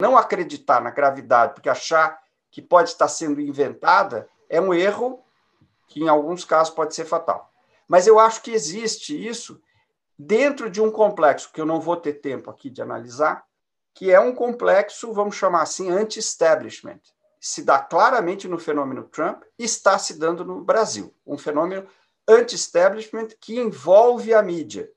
não acreditar na gravidade, porque achar que pode estar sendo inventada, é um erro que, em alguns casos, pode ser fatal. Mas eu acho que existe isso dentro de um complexo, que eu não vou ter tempo aqui de analisar, que é um complexo, vamos chamar assim, anti-establishment. Se dá claramente no fenômeno Trump e está se dando no Brasil. Um fenômeno anti-establishment que envolve a mídia,